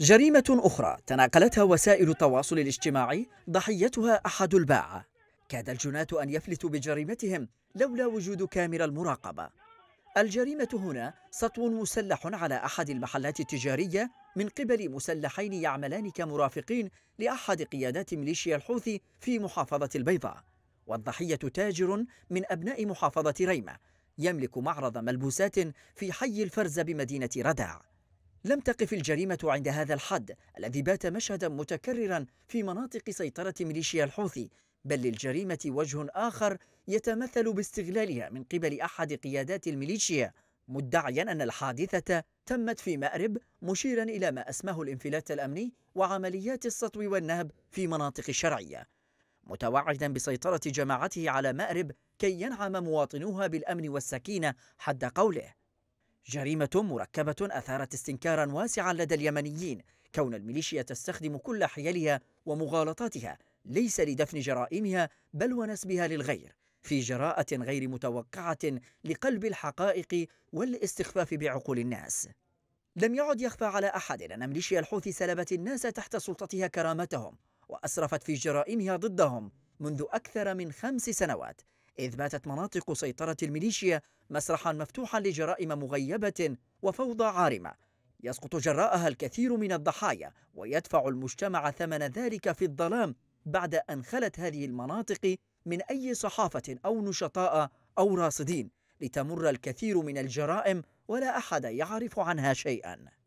جريمة أخرى تناقلتها وسائل التواصل الاجتماعي ضحيتها أحد الباعة كاد الجناة أن يفلتوا بجريمتهم لولا وجود كاميرا المراقبة الجريمة هنا سطو مسلح على أحد المحلات التجارية من قبل مسلحين يعملان كمرافقين لأحد قيادات ميليشيا الحوثي في محافظة البيضاء والضحية تاجر من أبناء محافظة ريمة يملك معرض ملبوسات في حي الفرز بمدينة ردع لم تقف الجريمة عند هذا الحد الذي بات مشهدا متكررا في مناطق سيطرة ميليشيا الحوثي بل للجريمة وجه آخر يتمثل باستغلالها من قبل أحد قيادات الميليشيا مدعيا أن الحادثة تمت في مأرب مشيرا إلى ما أسماه الانفلات الأمني وعمليات السطو والنهب في مناطق الشرعية متوعدا بسيطرة جماعته على مأرب كي ينعم مواطنوها بالأمن والسكينة حد قوله جريمة مركبة أثارت استنكارا واسعا لدى اليمنيين كون الميليشيا تستخدم كل حيلها ومغالطاتها ليس لدفن جرائمها بل ونسبها للغير في جراءة غير متوقعة لقلب الحقائق والاستخفاف بعقول الناس لم يعد يخفى على أحد أن ميليشيا الحوثي سلبت الناس تحت سلطتها كرامتهم وأسرفت في جرائمها ضدهم منذ أكثر من خمس سنوات إذ باتت مناطق سيطرة الميليشيا مسرحا مفتوحا لجرائم مغيبة وفوضى عارمة يسقط جراءها الكثير من الضحايا ويدفع المجتمع ثمن ذلك في الظلام بعد أن خلت هذه المناطق من أي صحافة أو نشطاء أو راصدين لتمر الكثير من الجرائم ولا أحد يعرف عنها شيئا